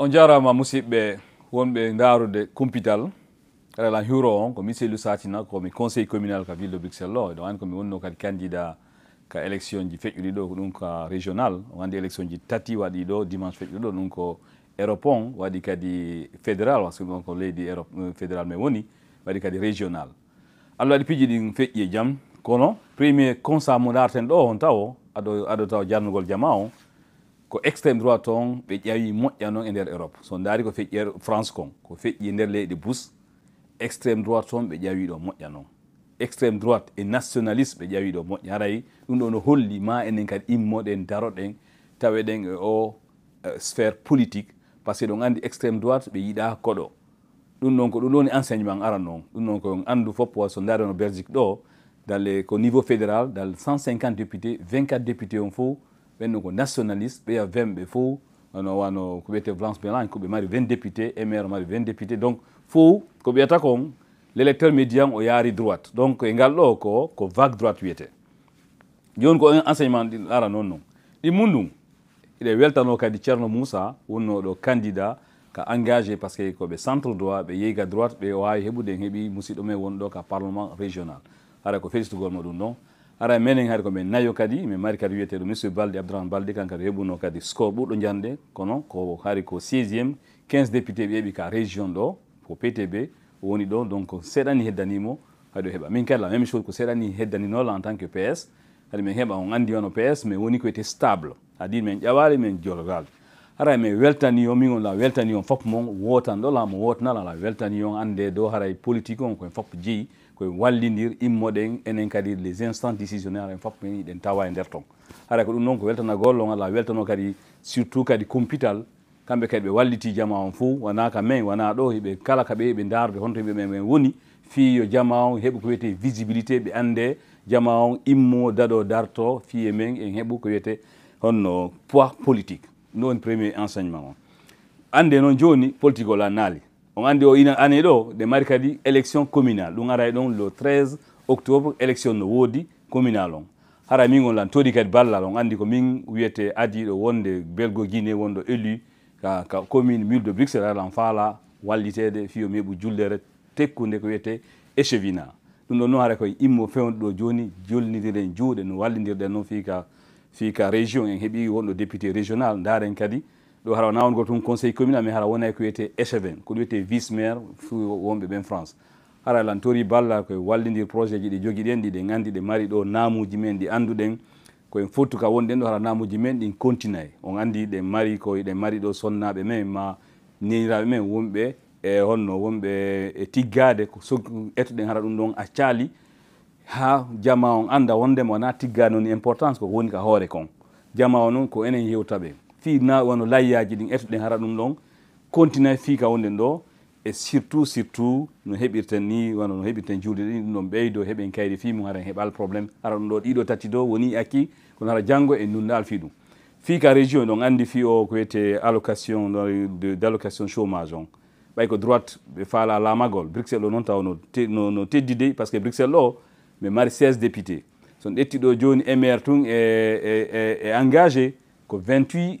on jarama musidɓe wonɓe darude kumpital aralan huro on komin sehlu satina komi conseil communal ka ville de bruxelles o eɗo andi komi wonno kadi candidat ka élection ji feƴƴuɗi ɗo ko ka régional on andi ji tati waɗi ɗo dimanche feƴƴuɗo ɗum ko europe on waɗi kadi fédéral par ce que ɗon ko leydi europe euh, fédéral mai woni waɗi kadi régional allah waɗi piiji ɗin feƴƴi e kono premier constat mo darten ɗo on taw aɗo aɗo taw jarnugol jama on ko extrême droit on ɓe ƴawi moƴƴa a e nder europe so daari ko feƴƴi france kon ko feƴƴi e nder leyɗe bus extrême droite on ɓe ƴawi ɗo moƴƴa extrême droite et nationaliste ɓe ƴawi ɗo moƴƴa haray ɗum ɗo no holli ma enen kadi immoɗen daroɗen taweɗen e o e sphére politique par ce que ɗon andi extrême droite ɓe yiɗa koɗo ɗum noon ko ɗum ɗoni enseignement aran noon ɗum noon kon anndu fof wa so daari no belgique ɗo dans le ko niveau fédéral dans 150 députés, 24 députés on fof ben il nationaliste a 20 il fof wano ko ko mari 20 députés, et mari 20 députés. donc fof ko be kon l'électeur médian o yaari droite donc e ngal y ko ko vague droite ko enseignement di ara non non non, non, ɗum weltano kadi ceerno moussa wonno do candidat ka engagé parce qu'il ko be centre droit be il droite parlement régional ko y non ara e menen hade ko min nayo kadi min mari kadi wiyete ɗo monsieur balde abdourahmane balde kanko ade heɓuno kadi score ɓurɗo jande kono ko hari ko 6iéme 15 député ɓe ɓi ka région ɗo ko ptb woni ɗo donc seeɗani heddanimo haɗo heɓa min kadi la même chose ko seeɗani heddaninola en tant que ps haɗi min heɓa on andi ono ps mais woni ko ete stable adi min ƴawali min jolorade haray min weltani o min on la weltani on fop mon wotan ɗo la mo wotanala la weltani on ande do haray politique on koye fop jeeyi koye wallidir immoɗen enen kadi les instants décisionnaire en fof men iɗen tawa e nder ton haɗa ko ɗum noon ko weltana gollong ala weltano kadi surtout kadi compital kamɓe kadi ɓe walliti jama on fo wona ka main wona ɗo ɓe kala ka ɓe ɓe darde honto yimɓe men woni fi yo jama on heɓu ko wiyete visibilité ɓe ande jama on immo daɗo darto fi e men en heɓu ko wiyete honno poids politique ɗo woni premier enseignement o ande noon joni politique ola naali on anndi o ina année ɗo ɗe mari kadi élection communal ɗum aray ɗon le 13 octobre élection no woodi communal on hara min gonlan todi kadi ballal on anndi ko min wiyete adiɗo wonde belgo guiné wonɗo élu ka, ka commune mule de bruxelles aɗan faala walliteede fiyo meɓu jullere tekkude ko wiyete échevina ɗum ɗon noon hara koye immo fewnɗo ɗo joni jolnidiren juuɗe no wallidirɗen noon fii ka fii ka région en heeɓi wonɗo député régional ndaren kadi do hara nawongol tun conseil communal mais hara wona ko wiyete échevin ko ɗum wiyete vice maire fu wonɓe ɓen france hara lan tori balla koye wallidir projet ji ɗi jogui ɗen ɗi ɗe gandi ɗe mari ɗo namuji men ɗi anduɗen koyen fottu ka wonɗen ɗo hara namuji men ɗin continue on andi ɗe mari koye ɗe mari ɗo sonnaɓe men ma neniraɓe men wonɓe e honno wonɓe e tiggade ettoɗen hara ɗum ɗon accali ha jama on anda wondema wona tiggade noon importance ko woni ka hoore kon jama o noon ko enen yewtaɓe fi na wano layyaji ɗin etoɗen hara ɗum ɗon continue fi ka wonden ɗo e surtout surtout no heɓirten ni wano no heɓirten juulde ɗin ɗum ɗon ɓeydo heɓen kayri fi mum haren heɓal probléme hara ɗum ɗo ɗiɗo tati ɗo woni akki kono hara janngo e nunndal fi ɗum fi ka région ɗon andi fi o ko wiyete allocation d' allocation chômage on ɓay ko droite ɓe faala laamagol bruxelles o noon taw no teddi dey par ce que bruxelles o ɓe mari 16 député son ɗetti ɗo jooni mr tun e, e, e, e engagé ko 28